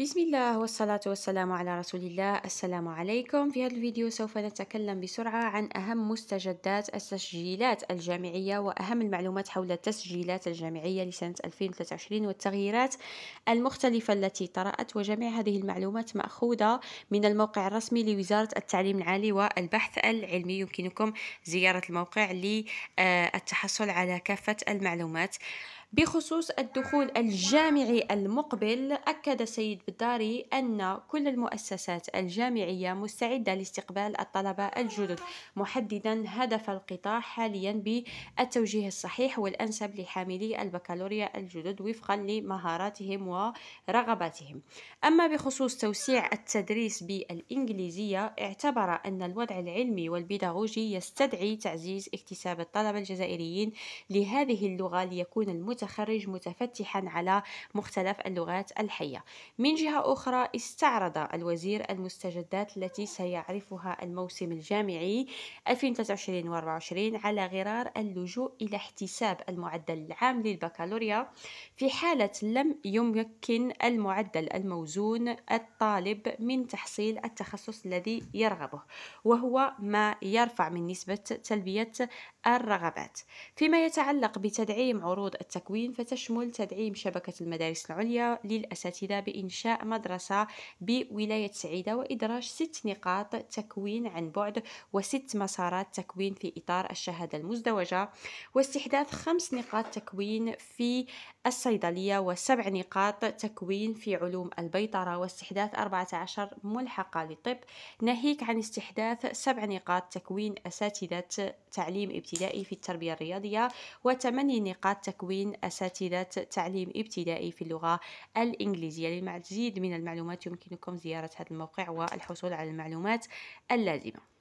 بسم الله والصلاة والسلام على رسول الله السلام عليكم في هذا الفيديو سوف نتكلم بسرعة عن أهم مستجدات التسجيلات الجامعية وأهم المعلومات حول التسجيلات الجامعية لسنة 2023 والتغييرات المختلفة التي طرأت وجميع هذه المعلومات مأخوذة من الموقع الرسمي لوزارة التعليم العالي والبحث العلمي يمكنكم زيارة الموقع للتحصل على كافة المعلومات بخصوص الدخول الجامعي المقبل أكد السيد بداري أن كل المؤسسات الجامعية مستعدة لاستقبال الطلبة الجدد محددا هدف القطاع حاليا بالتوجيه الصحيح والأنسب لحاملي البكالوريا الجدد وفقا لمهاراتهم ورغباتهم أما بخصوص توسيع التدريس بالإنجليزية اعتبر أن الوضع العلمي والبيداغوجي يستدعي تعزيز اكتساب الطلبة الجزائريين لهذه اللغة ليكون المت متخرج متفتحا على مختلف اللغات الحية من جهة أخرى استعرض الوزير المستجدات التي سيعرفها الموسم الجامعي 2023 24 على غرار اللجوء إلى احتساب المعدل العام للبكالوريا في حالة لم يمكن المعدل الموزون الطالب من تحصيل التخصص الذي يرغبه وهو ما يرفع من نسبة تلبية الرغبات فيما يتعلق بتدعيم عروض التكوين التكوين فتشمل تدعيم شبكة المدارس العليا للأساتذة بإنشاء مدرسة بولاية سعيدة وإدراج ست نقاط تكوين عن بعد وست مسارات تكوين في إطار الشهادة المزدوجة واستحداث خمس نقاط تكوين في الصيدلية وسبع نقاط تكوين في علوم البيطرة واستحداث 14 ملحقة للطب ناهيك عن استحداث سبع نقاط تكوين أساتذة تعليم ابتدائي في التربية الرياضية وثماني نقاط تكوين أساتذة تعليم ابتدائي في اللغة الإنجليزية للمزيد من المعلومات يمكنكم زيارة هذا الموقع والحصول على المعلومات اللازمة